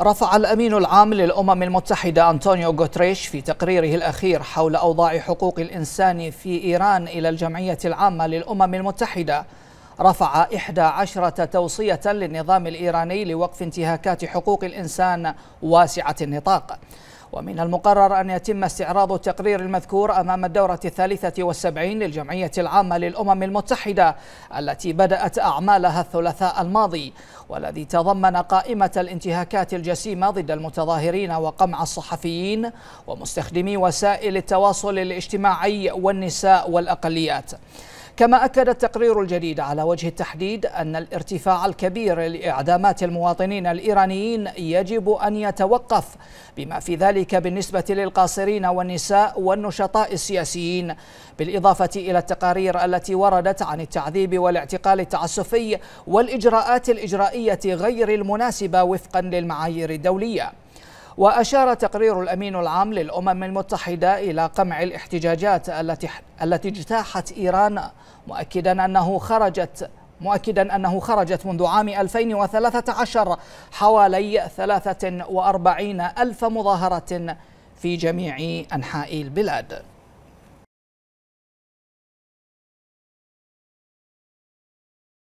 رفع الأمين العام للأمم المتحدة أنطونيو غوتريش في تقريره الأخير حول أوضاع حقوق الإنسان في إيران إلى الجمعية العامة للأمم المتحدة رفع إحدى عشرة توصية للنظام الإيراني لوقف انتهاكات حقوق الإنسان واسعة النطاق ومن المقرر أن يتم استعراض التقرير المذكور أمام الدورة الثالثة والسبعين للجمعية العامة للأمم المتحدة التي بدأت أعمالها الثلاثاء الماضي والذي تضمن قائمة الانتهاكات الجسيمة ضد المتظاهرين وقمع الصحفيين ومستخدمي وسائل التواصل الاجتماعي والنساء والأقليات كما أكد التقرير الجديد على وجه التحديد أن الارتفاع الكبير لإعدامات المواطنين الإيرانيين يجب أن يتوقف بما في ذلك بالنسبة للقاصرين والنساء والنشطاء السياسيين بالإضافة إلى التقارير التي وردت عن التعذيب والاعتقال التعسفي والإجراءات الإجرائية غير المناسبة وفقا للمعايير الدولية وأشار تقرير الأمين العام للأمم المتحدة إلى قمع الاحتجاجات التي التي اجتاحت إيران مؤكدا أنه خرجت مؤكدا أنه خرجت منذ عام 2013 حوالي 43 ألف مظاهرة في جميع أنحاء البلاد